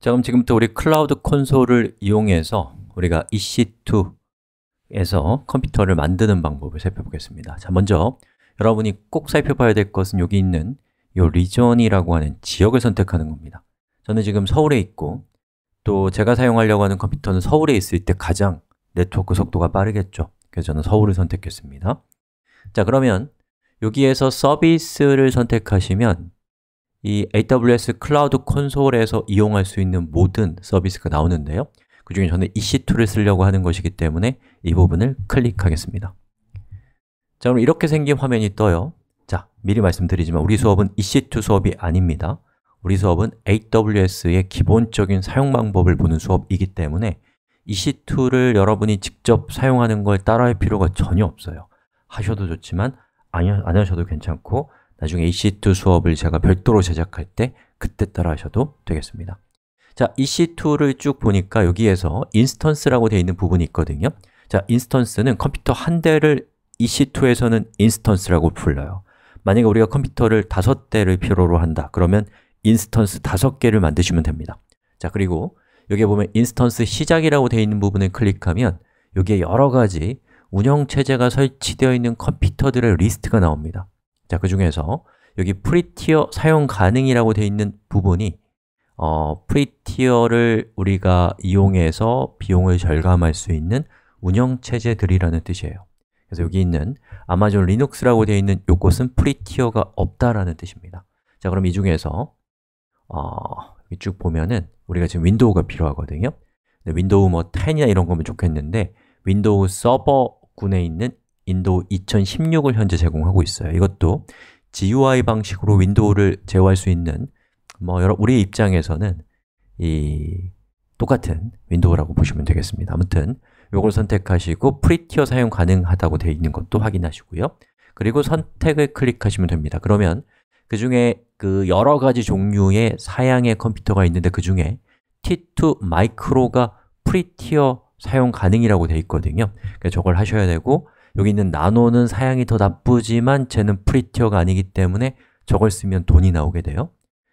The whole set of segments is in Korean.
자, 그럼 지금부터 우리 클라우드 콘솔을 이용해서 우리가 EC2에서 컴퓨터를 만드는 방법을 살펴보겠습니다 자, 먼저 여러분이 꼭 살펴봐야 될 것은 여기 있는 이 리전이라고 하는 지역을 선택하는 겁니다 저는 지금 서울에 있고 또 제가 사용하려고 하는 컴퓨터는 서울에 있을 때 가장 네트워크 속도가 빠르겠죠 그래서 저는 서울을 선택했습니다 자, 그러면 여기에서 서비스를 선택하시면 이 AWS 클라우드 콘솔에서 이용할 수 있는 모든 서비스가 나오는데요 그 중에 저는 EC2를 쓰려고 하는 것이기 때문에 이 부분을 클릭하겠습니다 자, 그럼 이렇게 생긴 화면이 떠요 자, 미리 말씀드리지만 우리 수업은 EC2 수업이 아닙니다 우리 수업은 AWS의 기본적인 사용 방법을 보는 수업이기 때문에 EC2를 여러분이 직접 사용하는 걸 따라할 필요가 전혀 없어요 하셔도 좋지만 안 하셔도 괜찮고 나중에 EC2 수업을 제가 별도로 제작할 때 그때 따라 하셔도 되겠습니다 자, EC2를 쭉 보니까 여기에서 인스턴스라고 되어 있는 부분이 있거든요 자, 인스턴스는 컴퓨터 한 대를 EC2에서는 인스턴스라고 불러요 만약에 우리가 컴퓨터를 다섯 대를 필요로 한다 그러면 인스턴스 다섯 개를 만드시면 됩니다 자, 그리고 여기에 보면 인스턴스 시작이라고 되어 있는 부분을 클릭하면 여기에 여러 가지 운영체제가 설치되어 있는 컴퓨터들의 리스트가 나옵니다 자, 그 중에서 여기 프리티어 사용 가능이라고 되어 있는 부분이 어, 프리티어를 우리가 이용해서 비용을 절감할 수 있는 운영체제들이라는 뜻이에요 그래서 여기 있는 아마존 리눅스라고 되어 있는 요곳은 프리티어가 없다라는 뜻입니다 자, 그럼 이 중에서 어, 쭉 보면은 우리가 지금 윈도우가 필요하거든요 윈도우 뭐 10이나 이런 거면 좋겠는데 윈도우 서버 군에 있는 인도 2016을 현재 제공하고 있어요 이것도 GUI 방식으로 윈도우를 제어할 수 있는 뭐 여러 우리 입장에서는 이 똑같은 윈도우라고 보시면 되겠습니다 아무튼 이걸 선택하시고 프리티어 사용 가능하다고 되어 있는 것도 확인하시고요 그리고 선택을 클릭하시면 됩니다 그러면 그 중에 그 여러 가지 종류의 사양의 컴퓨터가 있는데 그 중에 T2 마이크로가 프리티어 사용 가능이라고 되어 있거든요 그래서 저걸 하셔야 되고 여기 있는 나노는 사양이 더 나쁘지만 쟤는 프리티어가 아니기 때문에 저걸 쓰면 돈이 나오게 돼요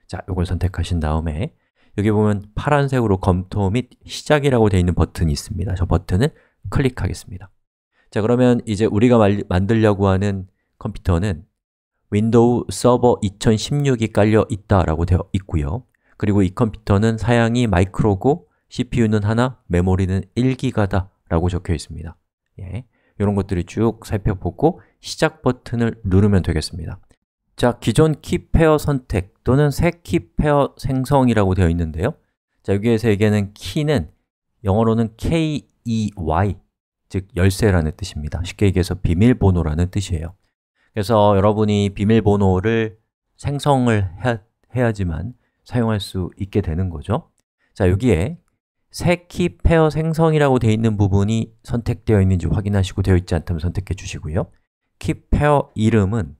자, 이걸 선택하신 다음에 여기 보면 파란색으로 검토 및 시작이라고 되어 있는 버튼이 있습니다 저 버튼을 클릭하겠습니다 자, 그러면 이제 우리가 말, 만들려고 하는 컴퓨터는 윈도우 서버 2016이 깔려 있다라고 되어 있고요 그리고 이 컴퓨터는 사양이 마이크로고 CPU는 하나, 메모리는 1기가다 라고 적혀 있습니다 예. 이런 것들이 쭉 살펴보고 시작 버튼을 누르면 되겠습니다 자, 기존 키 페어 선택 또는 새 키 페어 생성이라고 되어 있는데요 자, 여기에서 얘기하는 키는 영어로는 key, 즉 열쇠라는 뜻입니다 쉽게 얘기해서 비밀번호라는 뜻이에요 그래서 여러분이 비밀번호를 생성을 해야, 해야지만 사용할 수 있게 되는 거죠 자, 여기에 새키 페어 생성이라고 되어 있는 부분이 선택되어 있는지 확인하시고 되어 있지 않다면 선택해 주시고요 키 페어 이름은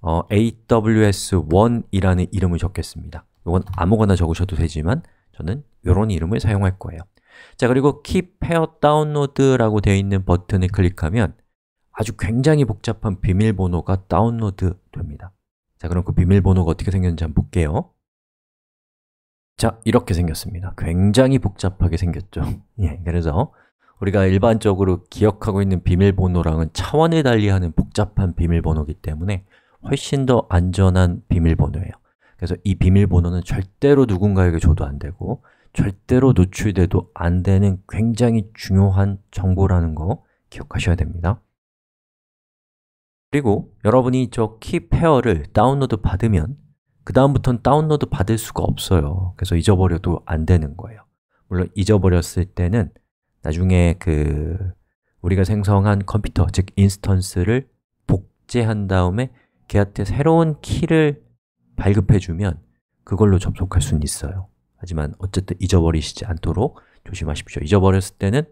어, aws1이라는 이름을 적겠습니다 이건 아무거나 적으셔도 되지만 저는 이런 이름을 사용할 거예요 자 그리고 키 페어 다운로드라고 되어 있는 버튼을 클릭하면 아주 굉장히 복잡한 비밀번호가 다운로드 됩니다 자 그럼 그 비밀번호가 어떻게 생겼는지 한번 볼게요 자, 이렇게 생겼습니다. 굉장히 복잡하게 생겼죠. 예, 그래서 우리가 일반적으로 기억하고 있는 비밀번호랑은 차원을 달리하는 복잡한 비밀번호이기 때문에 훨씬 더 안전한 비밀번호예요. 그래서 이 비밀번호는 절대로 누군가에게 줘도 안 되고 절대로 노출돼도 안 되는 굉장히 중요한 정보라는 거 기억하셔야 됩니다. 그리고 여러분이 저 키 페어를 다운로드 받으면 그 다음부터는 다운로드 받을 수가 없어요 그래서 잊어버려도 안 되는 거예요 물론 잊어버렸을 때는 나중에 그 우리가 생성한 컴퓨터, 즉 인스턴스를 복제한 다음에 걔한테 새로운 키를 발급해주면 그걸로 접속할 수는 있어요 하지만 어쨌든 잊어버리시지 않도록 조심하십시오 잊어버렸을 때는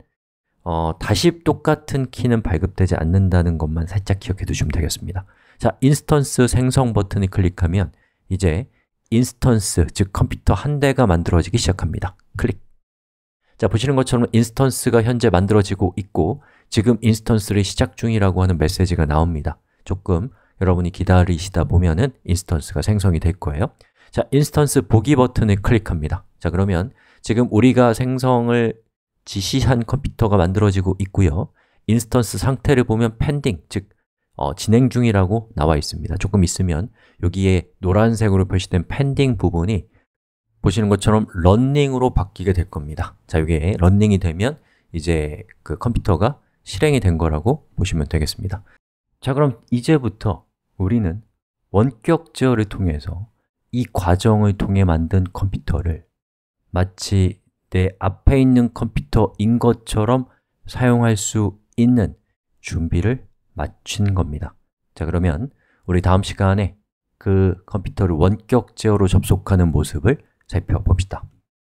어, 다시 똑같은 키는 발급되지 않는다는 것만 살짝 기억해 두시면 되겠습니다 자, 인스턴스 생성 버튼을 클릭하면 이제 인스턴스, 즉 컴퓨터 한 대가 만들어지기 시작합니다. 클릭 자, 보시는 것처럼 인스턴스가 현재 만들어지고 있고 지금 인스턴스를 시작 중이라고 하는 메시지가 나옵니다. 조금 여러분이 기다리시다 보면은 인스턴스가 생성이 될 거예요. 자, 인스턴스 보기 버튼을 클릭합니다. 자, 그러면 지금 우리가 생성을 지시한 컴퓨터가 만들어지고 있고요. 인스턴스 상태를 보면 펜딩, 즉 어, 진행 중이라고 나와 있습니다 조금 있으면 여기에 노란색으로 표시된 펜딩 부분이 보시는 것처럼 런닝으로 바뀌게 될 겁니다 자, 이게 런닝이 되면 이제 그 컴퓨터가 실행이 된 거라고 보시면 되겠습니다 자, 그럼 이제부터 우리는 원격 제어를 통해서 이 과정을 통해 만든 컴퓨터를 마치 내 앞에 있는 컴퓨터인 것처럼 사용할 수 있는 준비를 맞춘 겁니다 자 그러면 우리 다음 시간에 그 컴퓨터를 원격 제어로 접속하는 모습을 살펴봅시다